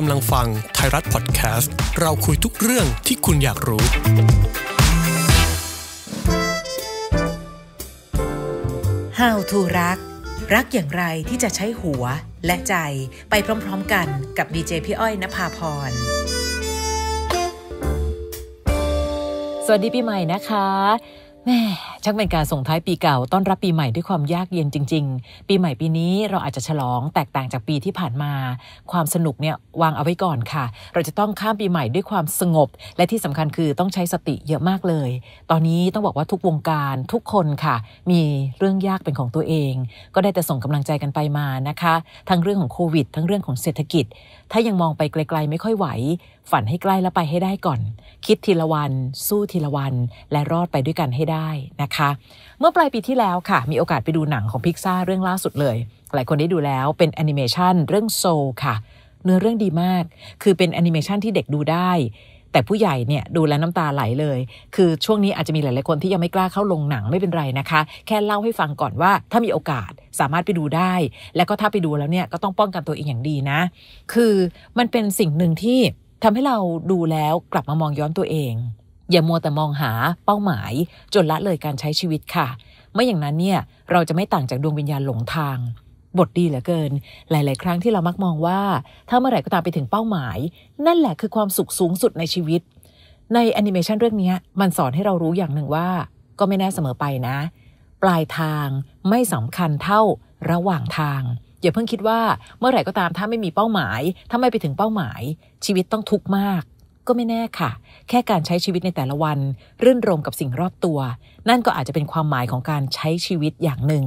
กำลังฟังไทยรัฐพอดแคสต์ เราคุยทุกเรื่องที่คุณอยากรู้ฮาวทูรัก รักอย่างไรที่จะใช้หัวและใจไปพร้อม ๆกันกับดีเจพี่อ้อยนภาพร สวัสดีปีใหม่นะคะแม่ช่างเป็นการส่งท้ายปีเก่าต้อนรับปีใหม่ด้วยความยากเย็นจริงๆ ปีใหม่ปีนี้เราอาจจะฉลองแตกต่างจากปีที่ผ่านมา ความสนุกเนี่ยวางเอาไว้ก่อนค่ะ เราจะต้องข้ามปีใหม่ด้วยความสงบ และที่สำคัญคือต้องใช้สติเยอะมากเลย ตอนนี้ต้องบอกว่าทุกวงการทุกคนค่ะ มีเรื่องยากเป็นของตัวเองก็ได้แต่ส่งกำลังใจกันไปมานะคะทั้งเรื่องของโควิดทั้งเรื่องของเศรษฐกิจ ถ้ายังมองไปไกลๆ ไม่ค่อยไหวฝันให้ใกล้แล้วไปให้ได้ก่อน คิดทีละวัน สู้ทีละวัน และรอดไปด้วยกันให้ได้นะคะ เมื่อปลายปีที่แล้วค่ะ มีโอกาสไปดูหนังของพิกซ่าเรื่องล่าสุดเลยหลายคนได้ดูแล้วเป็นแอนิเมชันเรื่องโซค่ะ เนื้อเรื่องดีมากคือเป็นแอนิเมชันที่เด็กดูได้แต่ผู้ใหญ่เนี่ยดูแลน้ำตาไหลเลย คือช่วงนี้อาจจะมีหลายๆคนที่ยังไม่กล้าเข้าลงหนังไม่เป็นไรนะคะ แค่เล่าให้ฟังก่อนว่า ถ้ามีโอกาสสามารถไปดูได้ แล้วก็ถ้าไปดูแล้วเนี่ยก็ต้องป้องกันตัวเองอย่างดีนะ คือมันเป็นสิ่งหนึ่งที่ทำให้เราดูแล้วกลับมามองย้อนตัวเองอย่ามัวแต่มองหาเป้าหมาย จนละเลยการใช้ชีวิตค่ะไม่อย่างนั้นเนี่ย เราจะไม่ต่างจากดวงวิญญาณหลงทาง บทดีเหลือเกิน หลาย ๆ ครั้งที่เรามักมองว่า ถ้าเมื่อไหร่ก็ตามไปถึงเป้าหมาย นั่นแหละคือความสุขสูงสุดในชีวิต ในแอนิเมชันเรื่องนี้มันสอนให้เรารู้อย่างหนึ่งว่า ก็ไม่แน่เสมอไปนะ ปลายทางไม่สำคัญเท่าระหว่างทางอย่าเพิ่งคิดว่า เมื่อไหร่ก็ตามถ้าไม่มีเป้าหมายถ้าไม่ไปถึงเป้าหมาย ชีวิตต้องทุกข์มากก็ไม่แน่ค่ะ แค่การใช้ชีวิตในแต่ละวันรื่นรมกับสิ่งรอบตัว นั่นก็อาจจะเป็นความหมายของการใช้ชีวิตอย่างหนึ่ง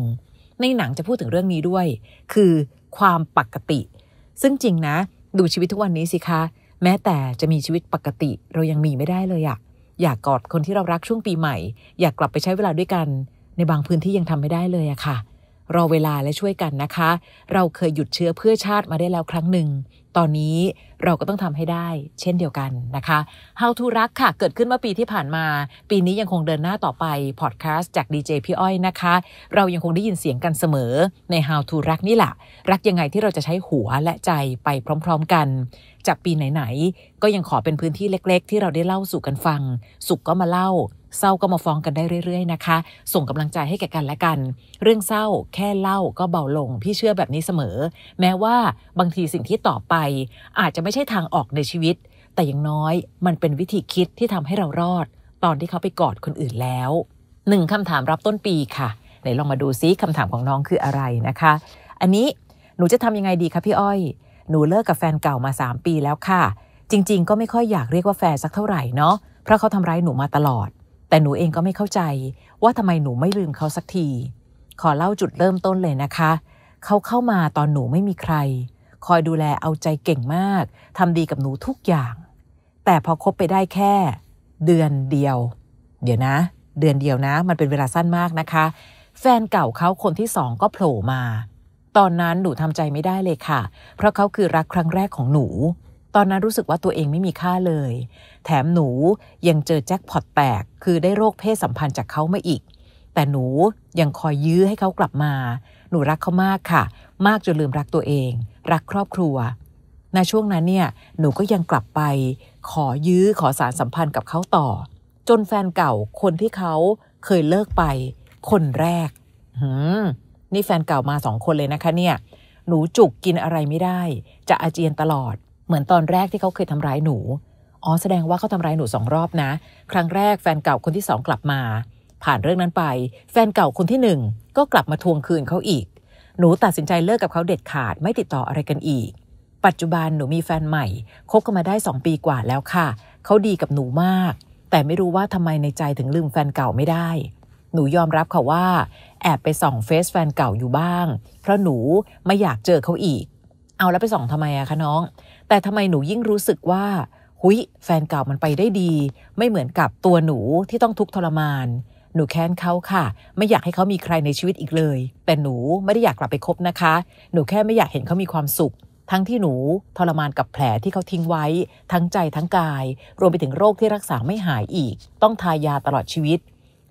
ในหนังจะพูดถึงเรื่องนี้ด้วย คือ ความปกติ ซึ่งจริงนะดูชีวิตทุกวันนี้สิคะ แม้แต่จะมีชีวิตปกติเรายังมีไม่ได้เลยอะอยากกอดคนที่เรารักช่วงปีใหม่ อยากกลับไปใช้เวลาด้วยกัน ในบางพื้นที่ยังทำไม่ได้เลยอะค่ะรอเวลาและช่วยกันนะคะ เราเคยหยุดเชื้อเพื่อชาติมาได้แล้วครั้งหนึ่ง ตอนนี้เราก็ต้องทำให้ได้เช่นเดียวกันนะคะ How to รักค่ะ เกิดขึ้นเมื่อปีที่ผ่านมา ปีนี้ยังคงเดินหน้าต่อไป พอดแคสต์จากดีเจพี่อ้อยนะคะ เรายังคงได้ยินเสียงกันเสมอใน How to รักนี่แหละ รักยังไงที่เราจะใช้หัวและใจไปพร้อมๆกัน จากปีไหนๆก็ยังขอเป็นพื้นที่เล็ก ๆ ที่เราได้เล่าสู่กันฟัง สุขก็มาเล่าเศร้าก็มาฟ้องกันได้เรื่อย ๆนะคะ ส่งกำลังใจให้แก่กันและกัน เรื่องเศร้าแค่เล่าก็เบาลง พี่เชื่อแบบนี้เสมอ แม้ว่าบางทีสิ่งที่ต่อไปอาจจะไม่ใช่ทางออกในชีวิต แต่อย่างน้อย มันเป็นวิธีคิดที่ทำให้เรารอด ตอนที่เขาไปกอดคนอื่นแล้วหนึ่งคำถามรับต้นปีค่ะไหนลองมาดูซิ คำถามของน้องคืออะไรนะคะ อันนี้หนูจะทำยังไงดีคะพี่อ้อย หนูเลิกกับแฟนเก่ามา 3 ปีแล้วค่ะ จริงๆ ก็ไม่ค่อยอยากเรียกว่าแฟนสักเท่าไหร่เนาะ เพราะเขาทำร้ายหนูมาตลอดแต่หนูเองก็ไม่เข้าใจว่าทำไมหนูไม่ลืมเขาสักที ขอเล่าจุดเริ่มต้นเลยนะคะ เขาเข้ามาตอนหนูไม่มีใคร คอยดูแลเอาใจเก่งมากทำดีกับหนูทุกอย่าง แต่พอคบไปได้แค่ เดือนเดียว เดี๋ยวนะ เดือนเดียวนะ มันเป็นเวลาสั้นมากนะคะ แฟนเก่าเขาคนที่สองก็โผล่มา ตอนนั้นหนูทำใจไม่ได้เลยค่ะ เพราะเขาคือรักครั้งแรกของหนูตอนนั้นรู้สึกว่าตัวเองไม่มีค่าเลย แถมหนูยังเจอแจ็คพอตแตก คือได้โรคเพศสัมพันธ์จากเขามาอีก แต่หนูยังคอยยื้อให้เขากลับมา หนูรักเขามากค่ะ มากจนลืมรักตัวเอง รักครอบครัว ในช่วงนั้นเนี่ย หนูก็ยังกลับไป ขอยื้อ ขอสารสัมพันธ์กับเขาต่อ จนแฟนเก่า คนที่เขาเคยเลิกไป คนแรกหืมนี่แฟนเก่ามาสองคนเลยนะคะเนี่ย หนูจุกกินอะไรไม่ได้ จะอาเจียนตลอดเหมือนตอนแรกที่เขาเคยทำร้ายหนู อ๋อ แสดงว่าเขาทำร้ายหนูสองรอบนะ ครั้งแรกแฟนเก่าคนที่สองกลับมา ผ่านเรื่องนั้นไป แฟนเก่าคนที่หนึ่งก็กลับมาทวงคืนเขาอีก หนูตัดสินใจเลิกกับเขาเด็ดขาดไม่ติดต่ออะไรกันอีก ปัจจุบันหนูมีแฟนใหม่ คบกันมาได้สองปีกว่าแล้วค่ะ เขาดีกับหนูมาก แต่ไม่รู้ว่าทำไมในใจถึงลืมแฟนเก่าไม่ได้ หนูยอมรับเขาว่าแอบไปส่องเฟซแฟนเก่าอยู่บ้าง เพราะหนูไม่อยากเจอเขาอีก เอาแล้วไปส่องทำไมอะคะน้องแต่ทำไมหนูยิ่งรู้สึกว่าหุยแฟนเก่ามันไปได้ดี ไม่เหมือนกับตัวหนูที่ต้องทุกข์ทรมาน หนูแค้นเขาค่ะ ไม่อยากให้เขามีใครในชีวิตอีกเลย แต่หนูไม่ได้อยากกลับไปคบนะคะ หนูแค่ไม่อยากเห็นเขามีความสุข ทั้งที่หนูทรมานกับแผลที่เขาทิ้งไว้ ทั้งใจทั้งกาย รวมไปถึงโรคที่รักษาไม่หายอีก ต้องทายาตลอดชีวิต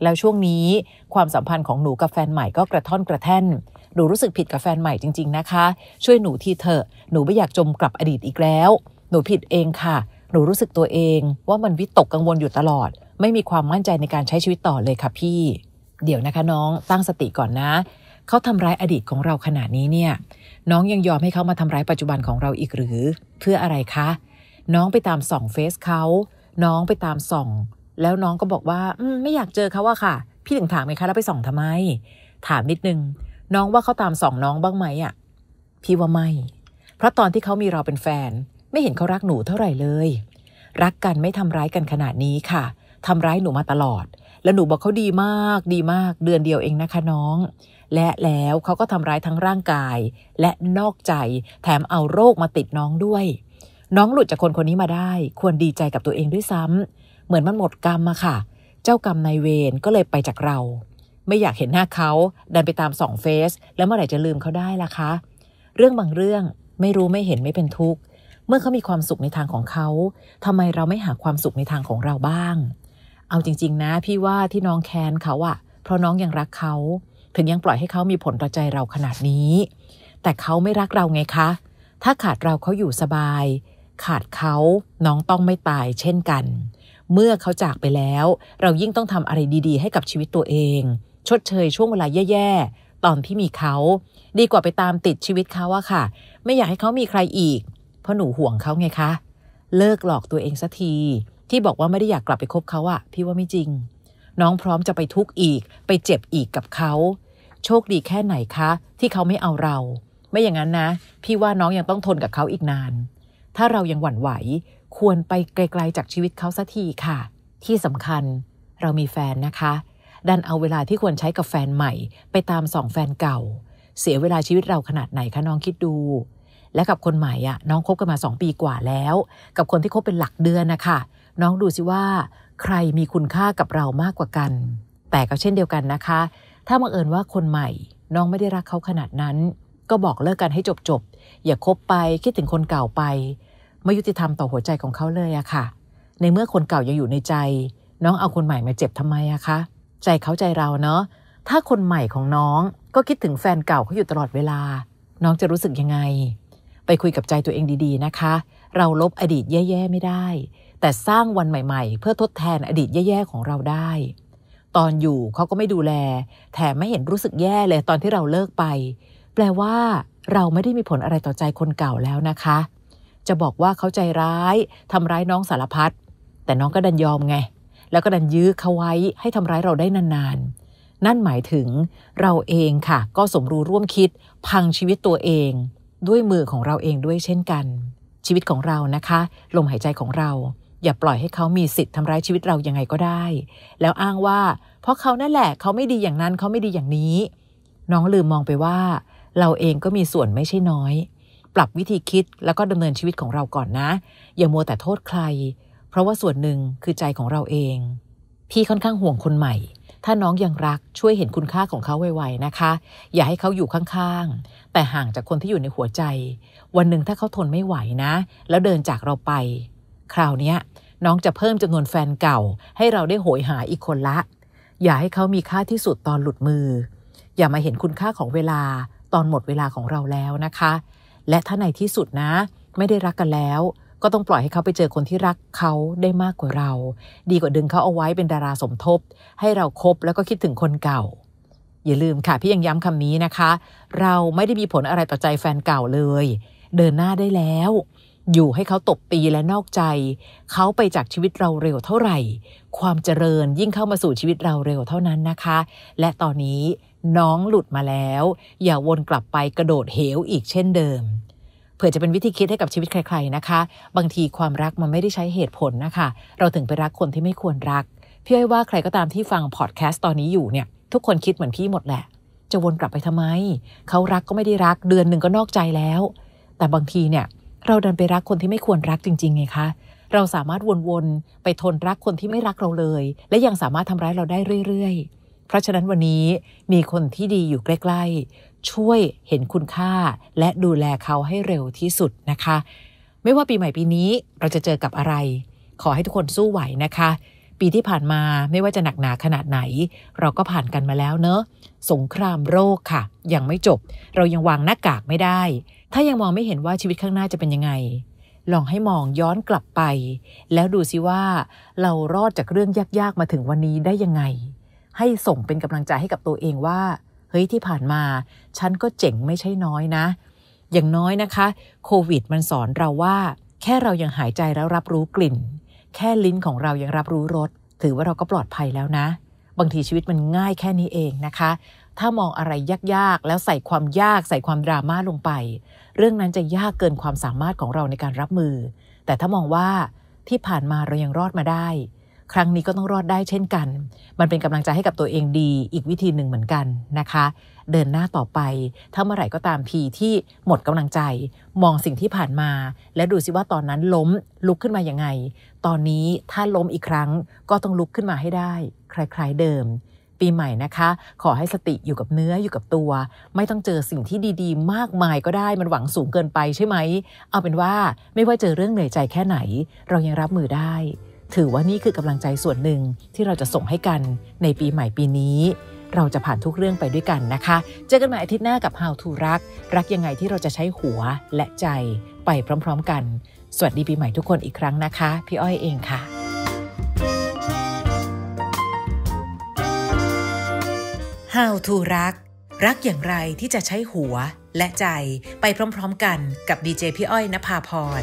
แล้วช่วงนี้ความสัมพันธ์ของหนูกับแฟนใหม่ก็กระท่อนกระแท่นหนูรู้สึกผิดกับแฟนใหม่จริงๆ นะคะ ช่วยหนูทีเถอะ หนูไม่อยากจมกลับอดีตอีกแล้ว หนูผิดเองค่ะ หนูรู้สึกตัวเองว่ามันวิตกกังวลอยู่ตลอด ไม่มีความมั่นใจในการใช้ชีวิตต่อเลยค่ะพี่ เดี๋ยวนะคะ น้องตั้งสติก่อนนะ เขาทำร้ายอดีตของเราขนาดนี้เนี่ย น้องยังยอมให้เขามาทำร้ายปัจจุบันของเราอีกหรือ เพื่ออะไรคะ น้องไปตามส่องเฟซเขาน้องไปตามส่อง แล้วน้องก็บอกว่าอืมไม่อยากเจอเขาอะค่ะ พี่ถึงถามไงคะ แล้วไปส่องทำไม ถามนิดนึงน้องว่าเขาตามสองน้องบ้างไหมอ่ะ พี่ว่าไม่เพราะตอนที่เขามีเราเป็นแฟน ไม่เห็นเขารักหนูเท่าไหร่เลย รักกันไม่ทำร้ายกันขนาดนี้ค่ะทำร้ายหนูมาตลอด แล้วหนูบอกเขาดีมากดีมากเดือนเดียวเองนะคะน้อง และแล้วเขาก็ทำร้ายทั้งร่างกายและนอกใจแถมเอาโรคมาติดน้องด้วย น้องหลุดจากคนคนนี้มาได้ ควรดีใจกับตัวเองด้วยซ้ำเหมือนมันหมดกรรมอะค่ะ เจ้ากรรมนายเวรก็เลยไปจากเราไม่อยากเห็นหน้าเขา ดันไปตามสองเฟส แล้วเมื่อไหร่จะลืมเขาได้ ล่ะคะ เรื่องบางเรื่องไม่รู้ไม่เห็นไม่เป็นทุกข์ เมื่อเขามีความสุขในทางของเขา ทำไมเราไม่หา ความสุขในทางของเราบ้าง เอาจริงๆนะพี่ว่าที่น้องแคนเขาอะเพราะน้องยังรักเขา ถึงยังปล่อยให้เขามีผลต่อใจเราขนาดนี้ แต่เขาไม่รักเราไงคะ ถ้าขาดเราเขาอยู่สบาย ขาดเขา น้องต้องไม่ตาย เช่นกัน เมื่อเขาจากไปแล้ว เรายิ่งต้องทำอะไรดีๆให้กับชีวิตตัวเองชดเชย ช่วงเวลาแย่ ๆ ตอนที่มีเขาดีกว่าไปตามติดชีวิตเขาอะค่ะ ไม่อยากให้เขามีใครอีกเพราะหนูห่วงเขาไงคะ เลิกหลอกตัวเองสักที ที่บอกว่าไม่ได้อยากกลับไปคบเขาอะพี่ว่าไม่จริง น้องพร้อมจะไปทุกข์อีกไปเจ็บอีกกับเขาโชคดีแค่ไหนคะ ที่เขาไม่เอาเรา ไม่อย่างนั้นนะ พี่ว่าน้องยังต้องทนกับเขาอีกนาน ถ้าเรายังหวั่นไหว ควรไปไกลๆจากชีวิตเขาสักทีค่ะ ที่สำคัญ เรามีแฟนนะคะดันเอาเวลาที่ควรใช้กับแฟนใหม่ไปตามสองแฟนเก่า เสียเวลาชีวิตเราขนาดไหนคะน้องคิดดู และกับคนใหม่อ่ะ น้องคบกันมาสองปีกว่าแล้ว กับคนที่คบเป็นหลักเดือนนะคะน้องดูสิว่าใครมีคุณค่ากับเรามากกว่ากัน แต่ก็เช่นเดียวกันนะคะ ถ้าบังเอิญว่าคนใหม่ น้องไม่ได้รักเขาขนาดนั้น ก็บอกเลิกกันให้จบจบอย่าคบไปคิดถึงคนเก่าไปไม่ยุติธรรมต่อหัวใจของเขาเลยอะค่ะ ในเมื่อคนเก่ายังอยู่ในใจ น้องเอาคนใหม่มาเจ็บทำไมอะคะใจเขาใจเราเนาะถ้าคนใหม่ของน้องก็คิดถึงแฟนเก่าเขาอยู่ตลอดเวลา น้องจะรู้สึกยังไง ไปคุยกับใจตัวเองดี ๆนะคะ เราลบอดีตแย่ๆไม่ได้ แต่สร้างวันใหม่ๆ เพื่อทดแทนอดีตแย่ๆของเราได้ ตอนอยู่เขาก็ไม่ดูแลแถมไม่เห็นรู้สึกแย่เลยตอนที่เราเลิกไป แปลว่า เราไม่ได้มีผลอะไรต่อใจคนเก่าแล้วนะคะ จะบอกว่าเขาใจร้ายทำร้ายน้องสารพัดแต่น้องก็ดันยอมไงแล้วก็ดันยื้อเขาไว้ให้ทำร้ายเราได้นานๆ นั่นหมายถึงเราเองค่ะก็สมรู้ร่วมคิดพังชีวิตตัวเอง ด้วยมือของเราเองด้วยเช่นกัน ชีวิตของเรานะคะลมหายใจของเรา อย่าปล่อยให้เขามีสิทธิ์ทำร้ายชีวิตเรายังไงก็ได้ แล้วอ้างว่า เพราะเขานั่นแหละเขาไม่ดีอย่างนั้นเขาไม่ดีอย่างนี้ น้องลืมมองไปว่า เราเองก็มีส่วนไม่ใช่น้อย ปรับวิธีคิดแล้วก็ดำเนินชีวิตของเราก่อนนะ อย่ามัวแต่โทษใครเพราะว่าส่วนหนึ่งคือใจของเราเอง พี่ค่อนข้างห่วงคนใหม่ ถ้าน้องยังรักช่วยเห็นคุณค่าของเขาไวๆนะคะ อย่าให้เขาอยู่ข้างๆแต่ห่างจากคนที่อยู่ในหัวใจ วันหนึ่งถ้าเขาทนไม่ไหวนะ แล้วเดินจากเราไป คราวนี้น้องจะเพิ่มจำนวนแฟนเก่า ให้เราได้โหยหาอีกคนละ อย่าให้เขามีค่าที่สุดตอนหลุดมือ อย่ามาเห็นคุณค่าของเวลาตอนหมดเวลาของเราแล้วนะคะ และถ้าในที่สุดนะไม่ได้รักกันแล้วก็ต้องปล่อยให้เขาไปเจอคนที่รักเขาได้มากกว่าเรา ดีกว่าดึงเขาเอาไว้เป็นดาราสมทบ ให้เราครบแล้วก็คิดถึงคนเก่า อย่าลืมค่ะ พี่ยังย้ำคำนี้นะคะ เราไม่ได้มีผลอะไรต่อใจแฟนเก่าเลย เดินหน้าได้แล้ว อยู่ให้เขาตบตีและนอกใจ เขาไปจากชีวิตเราเร็วเท่าไหร่ ความเจริญยิ่งเข้ามาสู่ชีวิตเราเร็วเท่านั้นนะคะ และตอนนี้น้องหลุดมาแล้ว อย่าวนกลับไปกระโดดเหวอีกเช่นเดิมเื่อจะเป็นวิธีคิดให้กับชีวิตใครๆ นะคะ บางทีความรักมันไม่ได้ใช้เหตุผลนะคะ เราถึงไปรักคนที่ไม่ควรรัก พี่อ้อยว่าใครก็ตามที่ฟังพอดแคสต์ตอนนี้อยู่เนี่ย ทุกคนคิดเหมือนพี่หมดแหละ จะวนกลับไปทำไม เขารักก็ไม่ได้รัก เดือนหนึ่งก็นอกใจแล้ว แต่บางทีเนี่ยเราดันไปรักคนที่ไม่ควรรักจริง ๆไงคะเราสามารถวนๆ ไปทนรักคนที่ไม่รักเราเลย และยังสามารถทำร้ายเราได้เรื่อยๆ เพราะฉะนั้นวันนี้มีคนที่ดีอยู่ใกล้ๆช่วยเห็นคุณค่าและดูแลเขาให้เร็วที่สุดนะคะ ไม่ว่าปีใหม่ปีนี้เราจะเจอกับอะไร ขอให้ทุกคนสู้ไหวนะคะ ปีที่ผ่านมาไม่ว่าจะหนักหนาขนาดไหน เราก็ผ่านกันมาแล้วเนอะสงครามโรคค่ะยังไม่จบ เรายังวางหน้ากากไม่ได้ ถ้ายังมองไม่เห็นว่าชีวิตข้างหน้าจะเป็นยังไง ลองให้มองย้อนกลับไป แล้วดูซิว่า เรารอดจากเรื่องยากๆมาถึงวันนี้ได้ยังไง ให้ส่งเป็นกำลังใจให้กับตัวเองว่าเฮ้ยที่ผ่านมา ฉันก็เจ๋งไม่ใช่น้อยนะ อย่างน้อยนะคะ โควิด มันสอนเราว่า แค่เรายังหายใจแล้วรับรู้กลิ่น แค่ลิ้นของเรายังรับรู้รสถือว่าเราก็ปลอดภัยแล้วนะ บางทีชีวิตมันง่ายแค่นี้เองนะคะ ถ้ามองอะไรยากๆ แล้วใส่ความยากใส่ความดราม่าลงไป เรื่องนั้นจะยากเกินความสามารถของเราในการรับมือ แต่ถ้ามองว่าที่ผ่านมาเรายังรอดมาได้ครั้งนี้ก็ต้องรอดได้เช่นกัน มันเป็นกำลังใจให้กับตัวเองดี อีกวิธีหนึ่งเหมือนกันนะคะ เดินหน้าต่อไป ถ้าเมื่อไหร่ก็ตามทีที่หมดกำลังใจมองสิ่งที่ผ่านมา และดูซิว่าตอนนั้นล้มลุกขึ้นมาอย่างไง ตอนนี้ถ้าล้มอีกครั้งก็ต้องลุกขึ้นมาให้ได้ คล้ายๆเดิม ปีใหม่นะคะ ขอให้สติอยู่กับเนื้ออยู่กับตัว ไม่ต้องเจอสิ่งที่ดีๆ มากมาย ก็ได้มันหวังสูงเกินไปใช่ไหมเอาเป็นว่าไม่ว่าเจอเรื่องเหนื่อยใจแค่ไหน เรายังรับมือได้ถือว่านี่คือกำลังใจส่วนหนึ่งที่เราจะส่งให้กันในปีใหม่ปีนี้ เราจะผ่านทุกเรื่องไปด้วยกันนะคะ เจอกันใหม่อาทิตย์หน้ากับ How to รักรักยังไงที่เราจะใช้หัวและใจไปพร้อมๆ กัน สวัสดีปีใหม่ทุกคนอีกครั้งนะคะ พี่อ้อยเองค่ะฮาวทูรักรักอย่างไรที่จะใช้หัวและใจไปพร้อม ๆ กันกับดีเจพี่อ้อยนภาพร